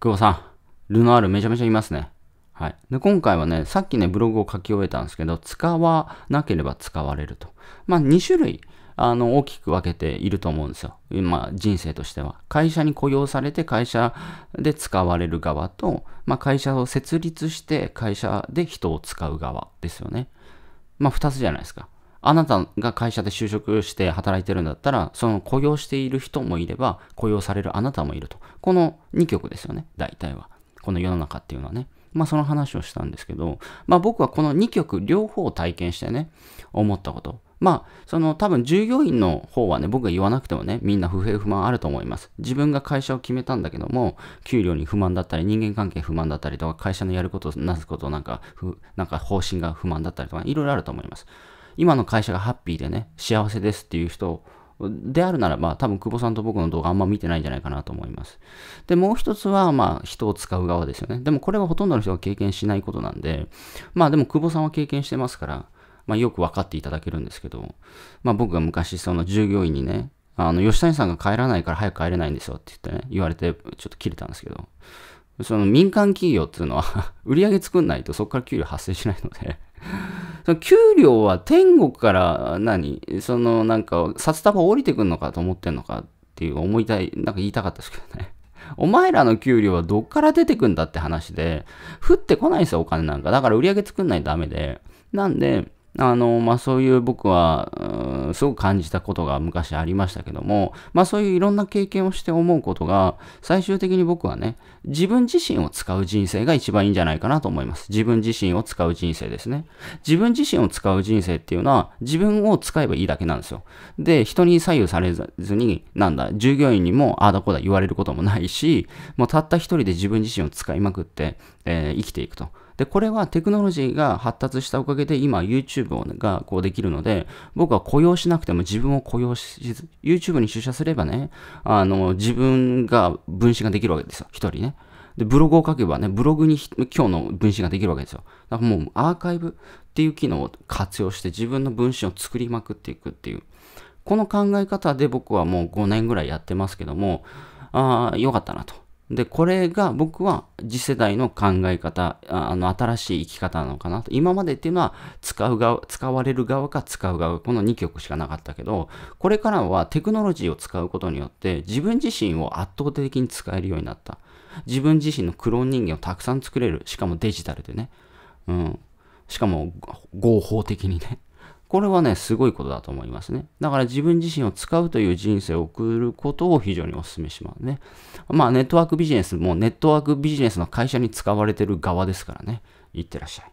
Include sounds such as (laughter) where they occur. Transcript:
久保さん、ルノアールめちゃめちゃいますね。はい。で、今回はね、さっきね、ブログを書き終えたんですけど、使わなければ使われると。まあ、2種類、あの、大きく分けていると思うんですよ。今、人生としては。会社に雇用されて、会社で使われる側と、まあ、会社を設立して、会社で人を使う側ですよね。まあ、2つじゃないですか。あなたが会社で就職して働いてるんだったら、その雇用している人もいれば、雇用されるあなたもいると。この2曲ですよね、大体は。この世の中っていうのはね。まあその話をしたんですけど、まあ僕はこの2曲両方を体験してね、思ったこと。まあ、その多分従業員の方はね、僕が言わなくてもね、みんな不平不満あると思います。自分が会社を決めたんだけども、給料に不満だったり、人間関係不満だったりとか、会社のやること、なすことなんか、なんか方針が不満だったりとか、いろいろあると思います。今の会社がハッピーでね、幸せですっていう人であるならば、多分久保さんと僕の動画あんま見てないんじゃないかなと思います。で、もう一つは、まあ、人を使う側ですよね。でもこれはほとんどの人が経験しないことなんで、まあでも久保さんは経験してますから、まあよくわかっていただけるんですけど、まあ僕が昔その従業員にね、あの、吉谷さんが帰らないから早く帰れないんですよって言ってね、言われてちょっと切れたんですけど、その民間企業っていうのは (laughs) 売り上げ作んないとそこから給料発生しないのでその給料は天国から何、そのなんか、札束降りてくんのかと思ってんのかっていう思いたい、なんか言いたかったですけどね。お前らの給料はどっから出てくんだって話で、降ってこないですよ、お金なんか。だから売り上げ作んないとダメで。なんで、あの、まあ、そういう僕は、すごく感じたことが昔ありましたけども、まあそういういろんな経験をして思うことが、最終的に僕はね、自分自身を使う人生が一番いいんじゃないかなと思います。自分自身を使う人生ですね。自分自身を使う人生っていうのは、自分を使えばいいだけなんですよ。で、人に左右されずに、なんだ、従業員にも、ああだこうだ言われることもないし、もうたった一人で自分自身を使いまくって、えー、生きていくと。で、これはテクノロジーが発達したおかげで今 YouTube がこうできるので、僕は雇用しなくても自分を雇用しず、YouTube に出社すればね、あの、自分が分子ができるわけですよ。一人ね。で、ブログを書けばね、ブログに今日の分身ができるわけですよ。だからもうアーカイブっていう機能を活用して自分の分身を作りまくっていくっていう。この考え方で僕はもう5年ぐらいやってますけども、ああ、よかったなと。で、これが僕は次世代の考え方、あの、新しい生き方なのかなと。今までっていうのは使う側、使われる側か使う側、この2曲しかなかったけど、これからはテクノロジーを使うことによって自分自身を圧倒的に使えるようになった。自分自身のクローン人間をたくさん作れる。しかもデジタルでね。うん。しかも合法的にね。これはね、すごいことだと思いますね。だから自分自身を使うという人生を送ることを非常にお勧めしますね。まあ、ネットワークビジネスもネットワークビジネスの会社に使われてる側ですからね。いってらっしゃい。